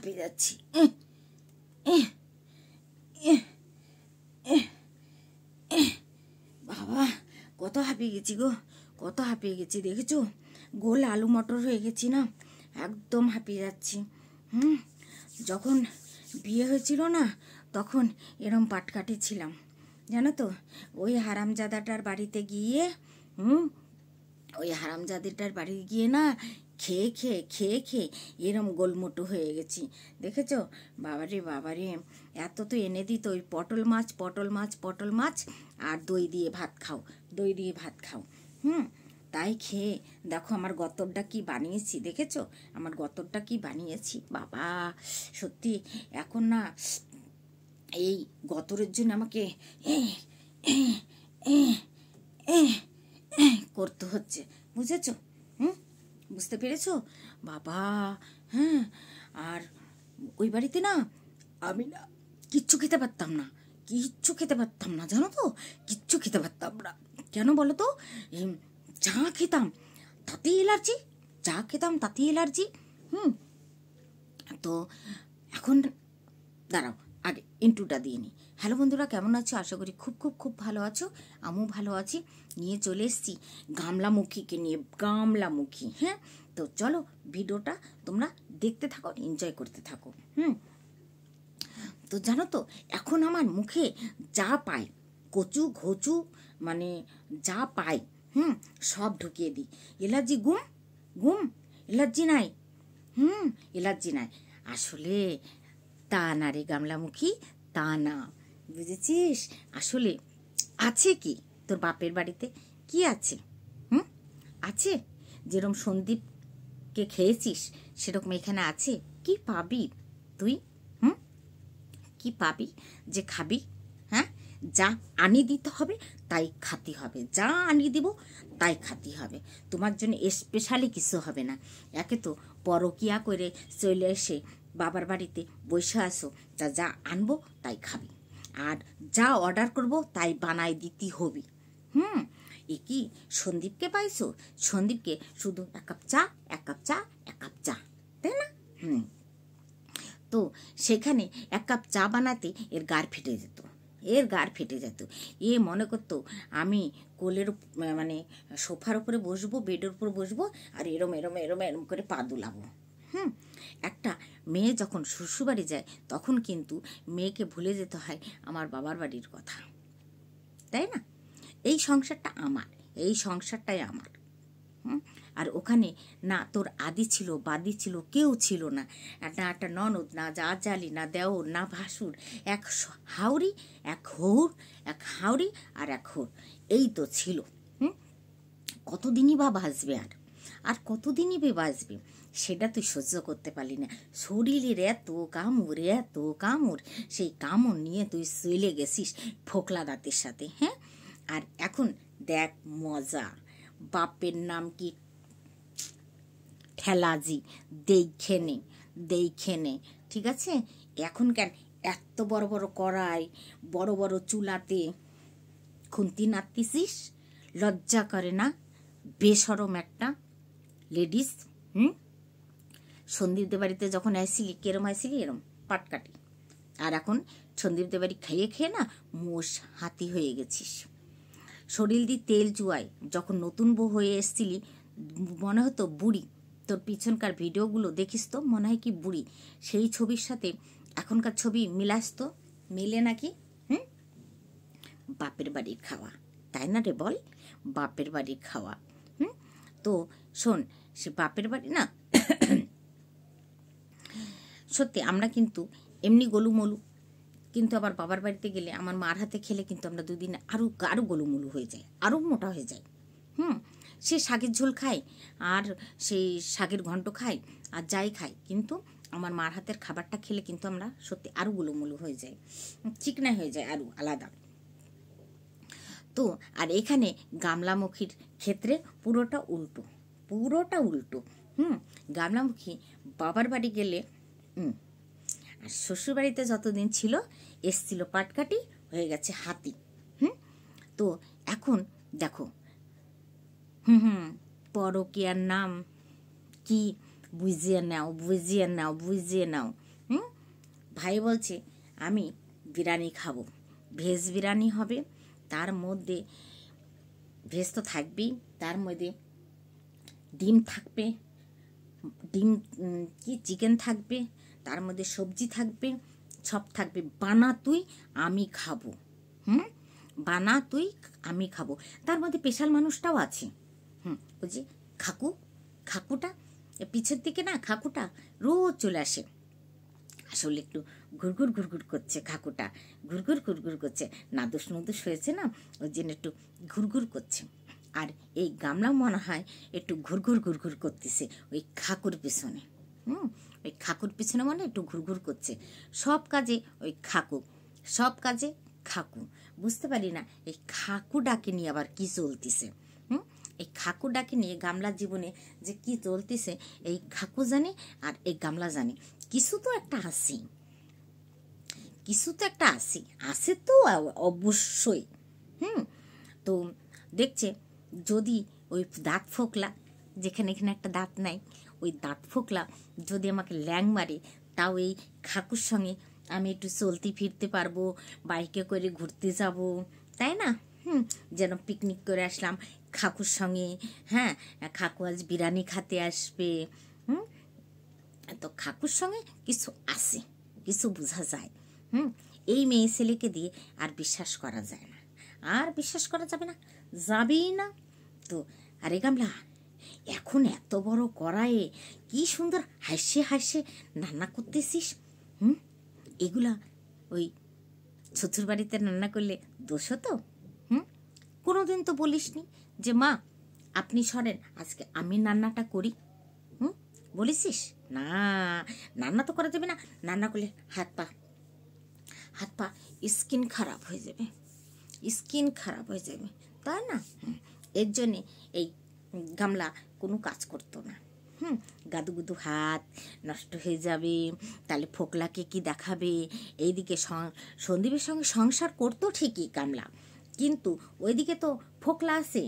হাঁপিয়ে যাচ্ছি বাবা কত হাঁপিয়ে গেছি গো কত হাঁপিয়ে গেছি দেখেছো গোল আলু মটর হয়ে গেছি না একদম হাঁপিয়ে যাচ্ছি হুম যখন বিয়ে হয়েছিল না তখন এরম পাটকাটি ছিলাম জানো তো ওই হারামজাদাটার বাড়িতে গিয়ে হুম ওই হারামজাদাটার বাড়ি গিয়ে না খেয়ে খেয়ে খেয়ে খেয়ে এরম গোলমোটো হয়ে গেছি দেখেছ বাবারে বাবারে এত তো এনে দিত ওই পটল মাছ পটল মাছ পটল মাছ আর দই দিয়ে ভাত খাও দই দিয়ে ভাত খাও হুম তাই খেয়ে দেখো আমার গতরটা কি বানিয়েছি দেখেছো আমার গতরটা কি বানিয়েছি বাবা সত্যি এখন না এই গতরের জন্য আমাকে করতে হচ্ছে বুঝেছো বুঝতে পেরেছ বাবা হ্যাঁ আর ওই বাড়িতে না আমি না কিচ্ছু খেতে পারতাম না কিচ্ছু খেতে পারতাম না জানো তো কিচ্ছু খেতে পারতাম না কেন বলো তো চা খেতাম তাতেই এলার্জি চা খেতাম তাতেই এলার্জি হুম তো এখন দাঁড়াও আগে ইন্টুটা দিয়ে নিই হ্যালো বন্ধুরা কেমন আছো আশা করি খুব খুব খুব ভালো আছো আমিও ভালো আছি নিয়ে চলে এসছি গামলামুখীকে নিয়ে গামলামুখী হ্যাঁ তো চলো ভিডিওটা তোমরা দেখতে থাকো এনজয় করতে থাকো হুম তো জানো তো এখন আমার মুখে যা পায় কচু ঘচু মানে যা পাই হুম সব ঢুকিয়ে দিই এলার্জি গুম গুম এলার্জি নাই হুম এলার্জি নাই আসলে তা না রে গামলামুখী তা না বুঝেছিস আসলে আছে কি তোর বাপের বাড়িতে কি আছে হুম আছে যেরকম সন্দীপকে খেয়েছিস সেরকম এখানে আছে কি পাবি তুই হুম কি পাবি যে খাবি হ্যাঁ যা আনি দিতে হবে তাই খাতি হবে যা আনি দিব তাই খাতি হবে তোমার জন্য স্পেশালি কিছু হবে না একে তো পরকিয়া করে চলে এসে বাবার বাড়িতে বসে আসো তা যা আনবো তাই খাবি আর যা অর্ডার করব তাই বানাই দিতে হবে হুম এ কি সন্দীপকে পাইছো সন্দীপকে শুধু এক কাপ চা এক কাপ চা এক কাপ চা তাই না হুম তো সেখানে এক কাপ চা বানাতে এর গার ফেটে যেত এর গার ফেটে যেত এ মনে করতো আমি কোলের মানে সোফার উপরে বসবো বেডের উপর বসবো আর এরম এরম এরম এরম করে পা দুলাবো হুম একটা মেয়ে যখন শ্বশুরবাড়ি যায় তখন কিন্তু মেয়েকে ভুলে যেতে হয় আমার বাবার বাড়ির কথা তাই না এই সংসারটা আমার এই সংসারটাই আমার আর ওখানে না তোর আদি ছিল বাদি ছিল কেউ ছিল না না একটা ননদ না যা জালি না দেওর না ভাসুর এক হাউরি এক হৌর এক হাউরি আর এক হোর এই তো ছিল কতদিনই বা ভাসবে আর আর কতদিনই বে বাঁচবে সেটা তুই সহ্য করতে পারলি না শরীরের এত কামড় এত কামড় সেই কামড় নিয়ে তুই শুলে গেছিস ফোকলা দাঁতের সাথে হ্যাঁ আর এখন দেখ মজা বাপের নাম কি ঠেলাজি দেখে নে দেখে নে ঠিক আছে এখন কেন এত বড় বড় কড়াই বড় বড় চুলাতে খুন্তি নাতিস লজ্জা করে না বেসরম একটা লেডিস হুম সন্দীপদের বাড়িতে যখন আইসিলি কেরম আইসিলি এরম পাটকাটি আর এখন সন্দীপদের বাড়ি খাইয়ে খেয়ে না মোষ হাতি হয়ে গেছিস শরীর দি তেল চুয়ায় যখন নতুন বউ হয়ে এসছিলি মনে হতো বুড়ি তোর পিছনকার ভিডিওগুলো দেখিস তো মনে হয় কি বুড়ি সেই ছবির সাথে এখনকার ছবি মিলাস তো মিলে নাকি হুম বাপের বাড়ির খাওয়া তাই না রে বল বাপের বাড়ির খাওয়া হুম তো শোন সে বাপের বাড়ি না সত্যি আমরা কিন্তু এমনি গোলুমলু কিন্তু আবার বাবার বাড়িতে গেলে আমার মার হাতে খেলে কিন্তু আমরা দুদিন আরও আরও গোলুমলু হয়ে যায় আরও মোটা হয়ে যায় হুম সে শাকের ঝোল খায় আর সেই শাকের ঘন্ট খায় আর যাই খায় কিন্তু আমার মার হাতের খাবারটা খেলে কিন্তু আমরা সত্যি আরও গোলুমলু হয়ে যায় চিকনা হয়ে যায় আরও আলাদা তো আর এখানে গামলামুখীর ক্ষেত্রে পুরোটা উল্টো পুরোটা উল্টো হুম গামলামুখী বাবার বাড়ি গেলে হুম আর শ্বশুরবাড়িতে যতদিন ছিল এসছিল পাটকাটি হয়ে গেছে হাতি হুম তো এখন দেখো হুম হুম পরকিয়ার নাম কি বুঝিয়ে নাও বুঝিয়ে নাও বুঝিয়ে নাও হুম ভাই বলছে আমি বিরিয়ানি খাবো ভেজ বিরিয়ানি হবে তার মধ্যে ভেজ তো থাকবেই তার মধ্যে ডিম থাকবে ডিম কি চিকেন থাকবে তার মধ্যে সবজি থাকবে সব থাকবে বানা তুই আমি খাবো হুম বানা তুই আমি খাবো তার মধ্যে পেশাল মানুষটাও আছে হুম ওই যে খাকু খাকুটা পিছের দিকে না খাকুটা রোজ চলে আসে আসলে একটু ঘুরঘুর ঘুরঘুর করছে খাকুটা ঘুরঘুর ঘুরঘুর করছে নাদুস নুদুস হয়েছে না ওই জন্য একটু ঘুরঘুর করছে আর এই গামলা মনে হয় একটু ঘুরঘুর ঘুরঘুর করতেছে ওই খাকুর পিছনে হুম ওই খাকুর পিছনে মনে একটু ঘুরঘুর করছে সব কাজে ওই খাকু সব কাজে খাকু বুঝতে পারি না এই খাকু ডাকে নিয়ে আবার কি চলতেছে হুম এই খাকু ডাকে নিয়ে গামলা জীবনে যে কি চলতেছে এই খাকু জানে আর এই গামলা জানে কিছু তো একটা আসি কিছু তো একটা আসি আসে তো অবশ্যই হুম তো দেখছে যদি ওই দাঁত ফোকলা যেখানে এখানে একটা দাঁত নাই ওই দাঁত ফোকলা যদি আমাকে ল্যাং মারে তাও এই খাকুর সঙ্গে আমি একটু চলতে ফিরতে পারবো বাইকে করে ঘুরতে যাব তাই না হুম যেন পিকনিক করে আসলাম খাকুর সঙ্গে হ্যাঁ খাকু আজ বিরিয়ানি খাতে আসবে হুম তো খাকুর সঙ্গে কিছু আসে কিছু বোঝা যায় হুম এই মেয়ে ছেলেকে দিয়ে আর বিশ্বাস করা যায় না আর বিশ্বাস করা যাবে না যাবেই না তো আরে গামলা এখন এত বড় কড়াইয়ে কি সুন্দর হাসে হাসে রান্না করতেছিস হুম এগুলা ওই শ্বশুর বাড়িতে রান্না করলে দোষ তো হুম কোনো দিন তো বলিসনি যে মা আপনি সরেন আজকে আমি রান্নাটা করি হুম বলেছিস না রান্না তো করা যাবে না রান্না করলে হাত পা হাত পা স্কিন খারাপ হয়ে যাবে স্কিন খারাপ হয়ে যাবে তাই না এর জন্যে এই গামলা কোনো কাজ করতো না হুম গাদুগুদু হাত নষ্ট হয়ে যাবে তাহলে ফোকলাকে কি দেখাবে এইদিকে সন্দীপের সঙ্গে সংসার করতো ঠিকই গামলা কিন্তু ওইদিকে তো ফোকলা আছে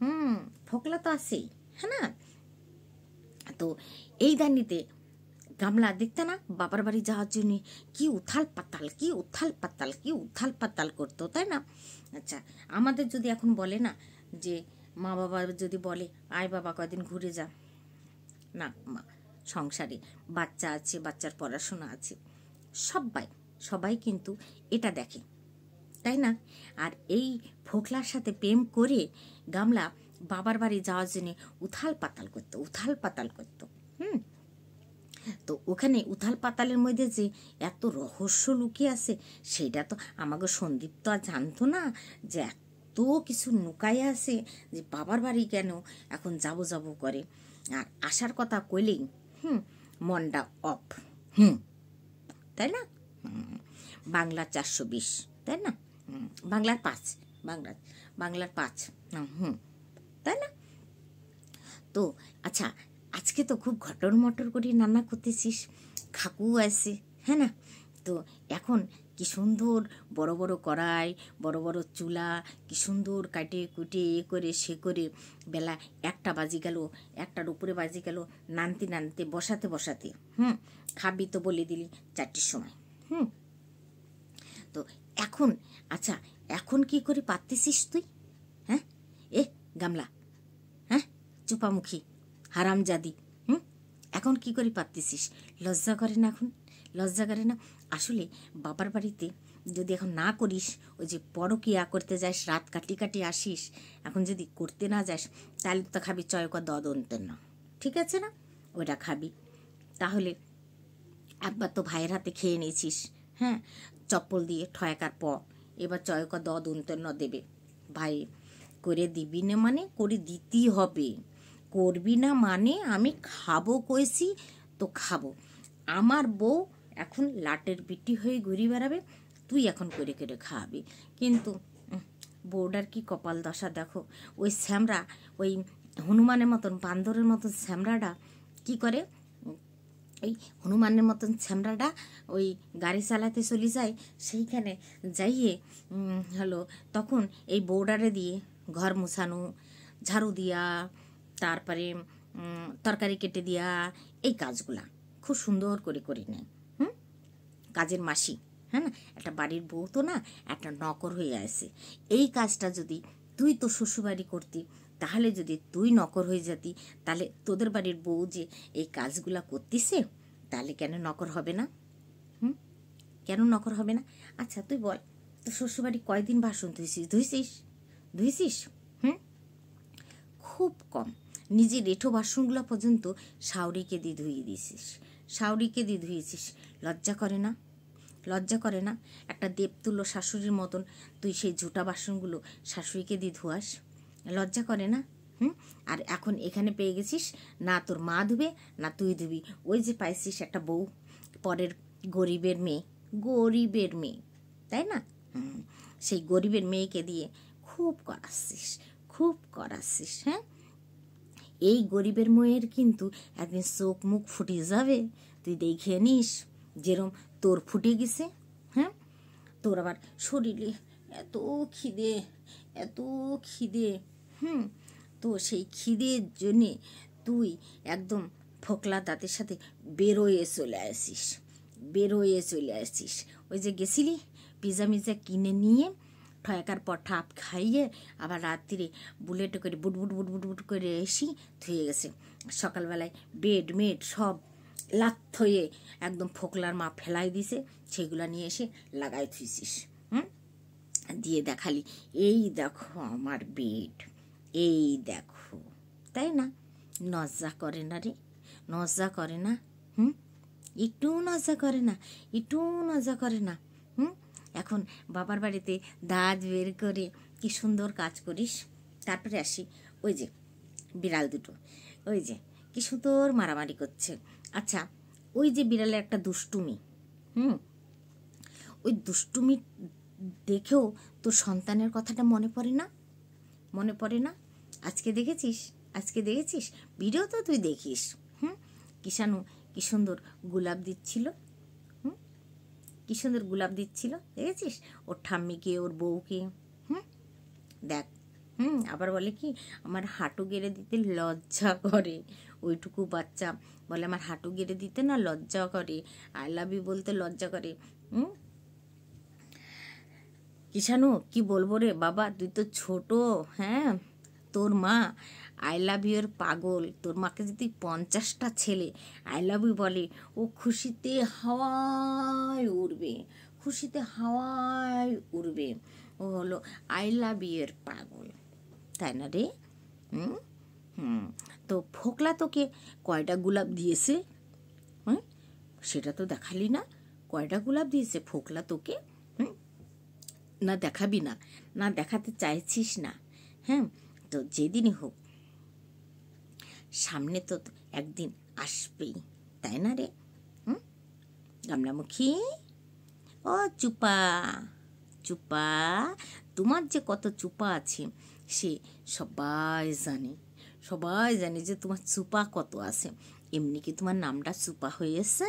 হুম ফোকলা তো আছেই হ্যাঁ না তো এই দানিতে গামলা দেখতে না বাবার বাড়ি যাওয়ার জন্য কি উথাল পাতাল কি উথাল পাতাল কি উথাল পাতাল করতো তাই না আচ্ছা আমাদের যদি এখন বলে না যে মা বাবা যদি বলে আয় বাবা কদিন ঘুরে যা না মা সংসারে বাচ্চা আছে বাচ্চার পড়াশোনা আছে সবাই সবাই কিন্তু এটা দেখে তাই না আর এই ফোকলার সাথে প্রেম করে গামলা বাবার বাড়ি যাওয়ার জন্যে উথাল পাতাল করতো উথাল পাতাল করতো হুম তো ওখানে উথাল পাতালের মধ্যে যে এত রহস্য লুকিয়ে আছে সেটা তো আমাকে সন্দীপ তো আর জানতো না যে এত কিছু লুকায় আছে যে বাবার বাড়ি কেন এখন যাবো যাবো করে আর আসার কথা কইলেই হুম মনটা অফ হুম তাই না বাংলা চারশো বিশ তাই না বাংলার পাঁচ বাংলার বাংলার পাঁচ হুম তাই না তো আচ্ছা আজকে তো খুব ঘটর মটর করে রান্না করতেছিস খাকু আছে হ্যাঁ না তো এখন কি সুন্দর বড় বড় কড়াই বড় বড় চুলা কি সুন্দর কাটে কুটে এ করে সে করে বেলা একটা বাজি গেল একটার উপরে বাজি গেল নানতে নানতে বসাতে বসাতে হুম খাবি তো বলে দিলি চারটির সময় হুম তো এখন আচ্ছা এখন কি করে পারতেছিস তুই হ্যাঁ এ গামলা হ্যাঁ চুপামুখী হারামজাদি হুম এখন কি করে পারতেছিস লজ্জা করে না এখন লজ্জা করে না আসলে বাবার বাড়িতে যদি এখন না করিস ওই যে পরকিয়া করতে যাস রাত কাটি কাটি আসিস এখন যদি করতে না যাস তাহলে তো খাবি চয়কা দদন্তের না ঠিক আছে না ওটা খাবি তাহলে একবার তো ভাইয়ের হাতে খেয়ে নিয়েছিস হ্যাঁ চপ্পল দিয়ে ঠয়কার প এবার চয়কা দদ উন্তন্ন দেবে ভাই করে দিবি না মানে করে দিতেই হবে করবি না মানে আমি খাবো কইছি তো খাবো আমার বউ এখন লাটের পিটি হয়ে ঘুরি বেড়াবে তুই এখন করে করে খাওয়াবি কিন্তু বউডার কি কপাল দশা দেখো ওই শ্যামরা ওই হনুমানের মতন বান্দরের মতন শ্যামরাটা কি করে ওই হনুমানের মতন শ্যামরাটা ওই গাড়ি চালাতে চলে যায় সেইখানে যাইয়ে হলো তখন এই বৌডারে দিয়ে ঘর মুছানো ঝাড়ু দিয়া তারপরে তরকারি কেটে দেওয়া এই কাজগুলা খুব সুন্দর করে করে নেয় হুম কাজের মাসি হ্যাঁ না একটা বাড়ির বউ তো না একটা নকর হয়ে আছে এই কাজটা যদি তুই তো শ্বশুরবাড়ি করতি তাহলে যদি তুই নকর হয়ে যেতি তাহলে তোদের বাড়ির বউ যে এই কাজগুলা করতিছে তাহলে কেন নকর হবে না হুম কেন নকর হবে না আচ্ছা তুই বল তো শ্বশুরবাড়ি কয়দিন বাসন ধুইছিস ধুইছিস ধুইছিস হুম খুব কম নিজের রেঠো বাসনগুলো পর্যন্ত সাউরিকে দি ধুয়ে দিয়েছিস সাউরিকে দি ধুয়েছিস লজ্জা করে না লজ্জা করে না একটা দেবতুল্য শাশুড়ির মতন তুই সেই ঝুটা বাসনগুলো শাশুড়িকে দি ধোয়াস লজ্জা করে না হুম আর এখন এখানে পেয়ে গেছিস না তোর মা ধুবে না তুই ধুবি ওই যে পাইছিস একটা বউ পরের গরিবের মেয়ে গরিবের মেয়ে তাই না সেই গরিবের মেয়েকে দিয়ে খুব করাচ্ছিস খুব করাচ্ছিস হ্যাঁ এই গরিবের মেয়ের কিন্তু একদিন চোখ মুখ ফুটে যাবে তুই দেখে নিস যেরম তোর ফুটে গেছে হ্যাঁ তোর আবার শরীরে এত খিদে এত খিদে হুম তো সেই খিদের জন্যে তুই একদম ফোকলা দাঁতের সাথে বেরোয়ে চলে আসিস বেরোয়ে চলে আসিস ওই যে গেছিলি পিজা মিজা কিনে নিয়ে ঠয়কার পর ঠাপ খাইয়ে আবার রাত্রিরে বুলেটে করে বুটবুট বুটবুট বুট করে এসি ধুয়ে গেছে সকালবেলায় বেড মেড সব লাথ হয়ে একদম ফোকলার মা ফেলাই দিছে সেগুলো নিয়ে এসে লাগাই থুইছিস হুম দিয়ে দেখালি এই দেখো আমার বেড এই দেখো তাই না নজ্জা করে না রে নজ্জা করে না হুম একটু নজা করে না একটু নজা করে না হুম এখন বাবার বাড়িতে দাঁত বের করে কি সুন্দর কাজ করিস তারপরে আসি ওই যে বিড়াল দুটো ওই যে কি সুন্দর মারামারি করছে আচ্ছা ওই যে বিড়ালের একটা দুষ্টুমি হুম ওই দুষ্টুমি দেখেও তোর সন্তানের কথাটা মনে পড়ে না মনে পড়ে না আজকে দেখেছিস আজকে দেখেছিস ভিডিও তো তুই দেখিস হুম কিষানু কি সুন্দর গোলাপ দিচ্ছিল কী সুন্দর গোলাপ দিচ্ছিল দেখেছিস ওর ঠাম্মিকে ওর বউকে হুম দেখ হুম আবার বলে কি আমার হাঁটু গেড়ে দিতে লজ্জা করে ওইটুকু বাচ্চা বলে আমার হাঁটু গেড়ে দিতে না লজ্জা করে আই লাভ ইউ বলতে লজ্জা করে হুম কিষানু কি বলবো রে বাবা তুই তো ছোট হ্যাঁ তোর মা আই লাভ ইউর পাগল তোর মাকে যদি পঞ্চাশটা ছেলে আই লাভ ইউ বলে ও খুশিতে হাওয়ায় উড়বে খুশিতে হাওয়ায় উড়বে ও হলো আই লাভ ইউর পাগল তাই না রে হুম তো ফোকলা তোকে কয়টা গোলাপ দিয়েছে হ্যাঁ সেটা তো দেখালি না কয়টা গোলাপ দিয়েছে ফোকলা তোকে না দেখাবি না না দেখাতে চাইছিস না হ্যাঁ তো যেদিনই হোক সামনে তো একদিন আসবেই তাই না রে গামলামুখী ও চুপা চুপা তোমার যে কত চুপা আছে সে সবাই জানে সবাই জানে যে তোমার চুপা কত আছে এমনি কি তোমার নামটা চুপা হয়েছে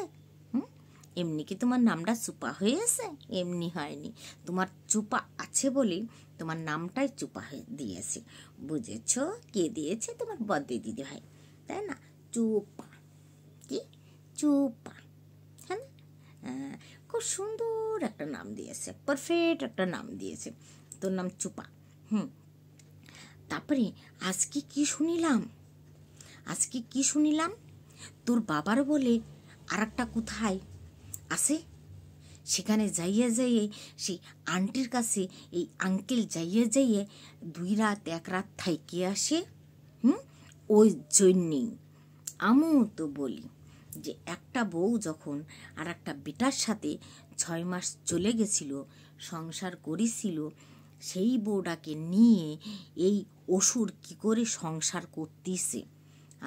এমনি কি তোমার নামটা চুপা হয়েছে এমনি হয়নি তোমার চুপা আছে বলেই তোমার নামটাই চুপা হয়ে দিয়েছে বুঝেছ কে দিয়েছে তোমার বদ্দি দিদি ভাই তাই হ্যাঁ না চোপা কি চোপা হ্যাঁ খুব সুন্দর একটা নাম দিয়েছে পারফেক্ট একটা নাম দিয়েছে তোর নাম চুপা হুম তারপরে আজকে কি শুনিলাম আজকে কি শুনিলাম তোর বাবার বলে আর একটা কোথায় আছে সেখানে যাইয়ে যাইয়ে সেই আন্টির কাছে এই আঙ্কেল যাইয়ে যাইয়ে দুই রাত এক রাত থাইকে আসে হুম ওই জন্যেই আমিও তো বলি যে একটা বউ যখন আর একটা বেটার সাথে ছয় মাস চলে গেছিল সংসার করেছিল সেই বউটাকে নিয়ে এই অসুর কি করে সংসার করতেছে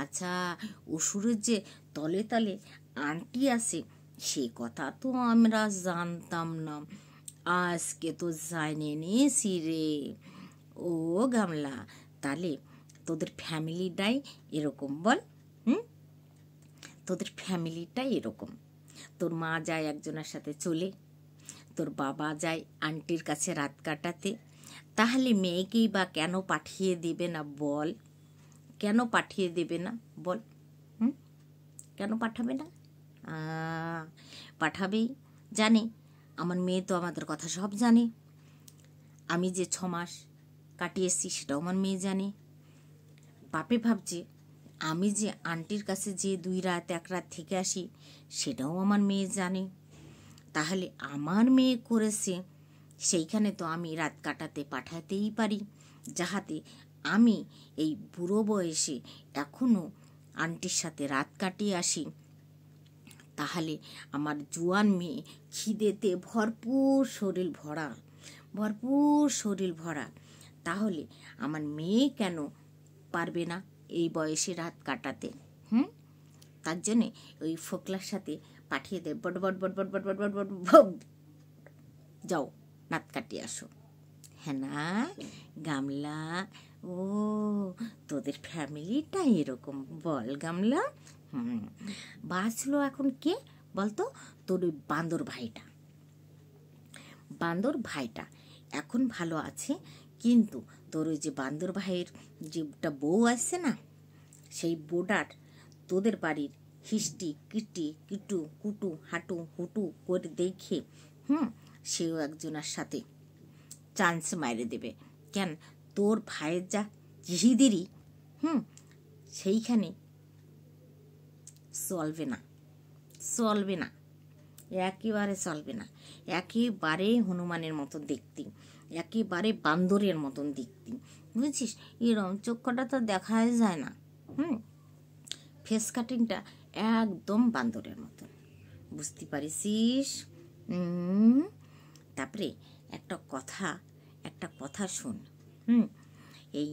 আচ্ছা অসুরের যে তলে তলে আন্টি আছে সে কথা তো আমরা জানতাম না আজকে তো জানে নিয়েছি রে ও গামলা তাহলে তোদের ফ্যামিলিটাই এরকম বল হুম তোদের ফ্যামিলিটাই এরকম তোর মা যায় একজনের সাথে চলে তোর বাবা যায় আন্টির কাছে রাত কাটাতে তাহলে মেয়েকেই বা কেন পাঠিয়ে দেবে না বল কেন পাঠিয়ে দেবে না বল হুম কেন পাঠাবে না পাঠাবেই জানে আমার মেয়ে তো আমাদের কথা সব জানে আমি যে ছ মাস কাটিয়েছি সেটাও আমার মেয়ে জানে বাপে ভাবছে আমি যে আন্টির কাছে যে দুই রাত এক রাত থেকে আসি সেটাও আমার মেয়ে জানে তাহলে আমার মেয়ে করেছে সেইখানে তো আমি রাত কাটাতে পাঠাতেই পারি যাহাতে আমি এই বুড়ো বয়সে এখনও আন্টির সাথে রাত কাটিয়ে আসি তাহলে আমার জুয়ান মেয়ে খিদেতে ভরপুর শরীর ভরা ভরপুর শরীর ভরা তাহলে আমার মেয়ে কেন পারবে না এই বয়সে রাত কাটাতে হুম তার জন্যে ওই ফোকলার সাথে পাঠিয়ে দেয় বট বট বট বট বট বট বট বট যাও নাত কাটিয়ে আসো হ্যাঁ না গামলা ও তোদের ফ্যামিলিটা এরকম বল গামলা হুম বাঁচলো এখন কে বলতো তোর ওই বান্দর ভাইটা বান্দর ভাইটা এখন ভালো আছে কিন্তু তোর ওই যে বান্দর ভাইয়ের যেটা বউ আসছে না সেই বোডার তোদের বাড়ির হিস্টি কিটি কিটু কুটু হাঁটু হুটু করে দেখে হুম সেও একজনের সাথে চান্স মাইরে দেবে কেন তোর ভাইয়ের যা জিহিদেরই হুম সেইখানে চলবে না চলবে না একেবারে চলবে না একেবারে হনুমানের মতো দেখতে একেবারে বান্দরের মতন দেখতে বুঝছিস এরম চক্ষুটা তো দেখাই যায় না হুম ফেস কাটিংটা একদম বান্দরের মতন বুঝতে পারিস তারপরে একটা কথা একটা কথা শোন হুম এই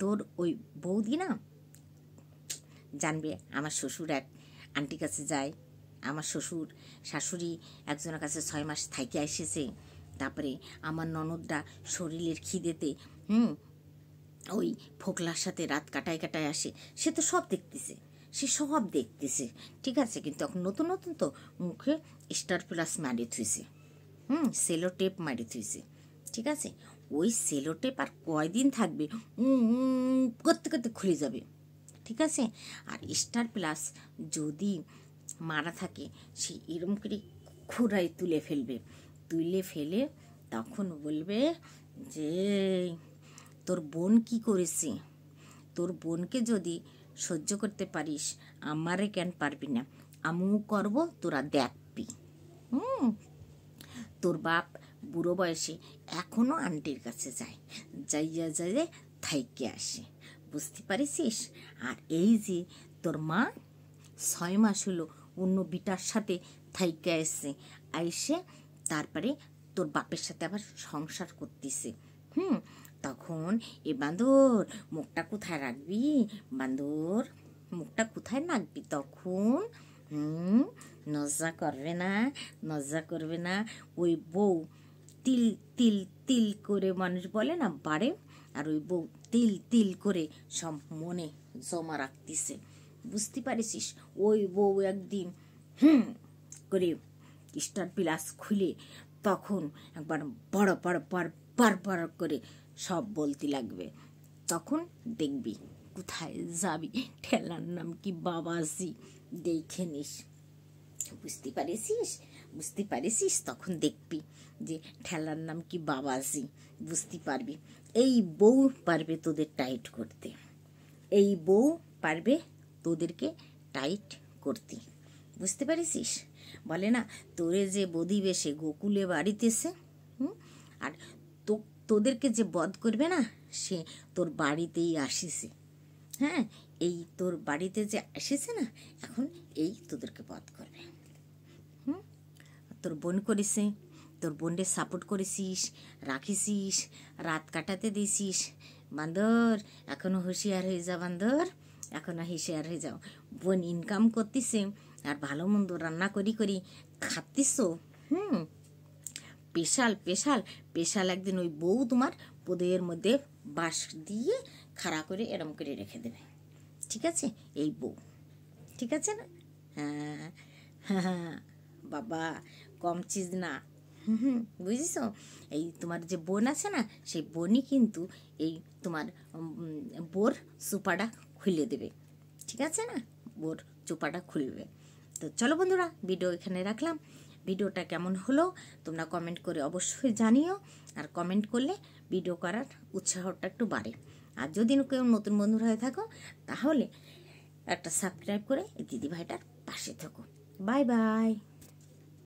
তোর ওই বৌদি না জানবে আমার শ্বশুর এক আন্টি কাছে যায় আমার শ্বশুর শাশুড়ি একজনের কাছে ছয় মাস থাইকে এসেছে তারপরে আমার ননদরা শরীরের খিদেতে হুম ওই ফোকলার সাথে রাত কাটায় কাটায় আসে সে তো সব দেখতেছে সে সব দেখতেছে ঠিক আছে কিন্তু এখন নতুন নতুন তো মুখে স্টার প্লাস মারি থুইছে হুম সেলো টেপ মারি থুইছে ঠিক আছে ওই সেলো টেপ আর কয়দিন থাকবে করতে করতে খুলে যাবে ঠিক আছে আর স্টার প্লাস যদি মারা থাকে সে এরম করে খোড়ায় তুলে ফেলবে তুলে ফেলে তখন বলবে যে তোর বোন কি করেছে তোর বোনকে যদি সহ্য করতে পারিস আমারে কেন পারবি না আমু করব তোরা দেখবি হুম তোর বাপ বুড়ো বয়সে এখনও আন্টির কাছে যায় যাইয়া যাইয়া থাইকে আসে বুঝতে পারিস আর এই যে তোর মা ছয় মাস হলো অন্য বিটার সাথে থাইকে আসছে আইসে তারপরে তোর বাপের সাথে আবার সংসার করতেছে হুম তখন এ বান্দর মুখটা কোথায় রাখবি বান্দর মুখটা কোথায় রাখবি তখন হুম নজ্জা করবে না নজ্জা করবে না ওই বউ তিল তিল তিল করে মানুষ বলে না বাড়ে আর ওই বউ তিল তিল করে সব মনে জমা রাখতেছে বুঝতে পারিস ওই বউ একদিন হুম করে স্টার প্লাস খুলে তখন একবার বড় বড় বড় বার বার করে সব বলতে লাগবে তখন দেখবি কোথায় যাবি ঠেলার নাম কি বাবাজি দেখে নিস বুঝতে পারিসিস বুঝতে পারিসিস তখন দেখবি যে ঠেলার নাম কি বাবাজি বুঝতে পারবি এই বউ পারবে তোদের টাইট করতে এই বউ পারবে তোদেরকে টাইট করতি বুঝতে পারিস বলে না তোরে যে সে গোকুলে বাড়িতেছে হুম আর তো তোদেরকে যে বধ করবে না সে তোর বাড়িতেই আসিছে হ্যাঁ এই তোর বাড়িতে যে আসিছে না এখন এই তোদেরকে বধ করবে হুম তোর বোন করেছে তোর বোনরে সাপোর্ট করেছিস রাখিসিস রাত কাটাতে দিছিস বান্দর এখনও হুঁশিয়ার হয়ে যা বান্দর এখন হেসে আর হয়ে যাও বোন ইনকাম করতেছে আর ভালো মন্দ রান্না করি করি খাতিস হুম পেশাল পেশাল পেশাল একদিন ওই বউ তোমার পোদের মধ্যে বাঁশ দিয়ে খাড়া করে এরম করে রেখে দেবে ঠিক আছে এই বউ ঠিক আছে না হ্যাঁ হ্যাঁ বাবা কম চিজ না বুঝেছ এই তোমার যে বোন আছে না সেই বোনই কিন্তু এই তোমার বোর সুপাডা খুলে দেবে ঠিক আছে না ওর চোপাটা খুলবে তো চলো বন্ধুরা ভিডিও এখানে রাখলাম ভিডিওটা কেমন হলো তোমরা কমেন্ট করে অবশ্যই জানিও আর কমেন্ট করলে ভিডিও করার উৎসাহটা একটু বাড়ে আর যদি কেউ নতুন বন্ধু হয়ে থাকো তাহলে একটা সাবস্ক্রাইব করে দিদিভাইটার পাশে থাকো বাই বাই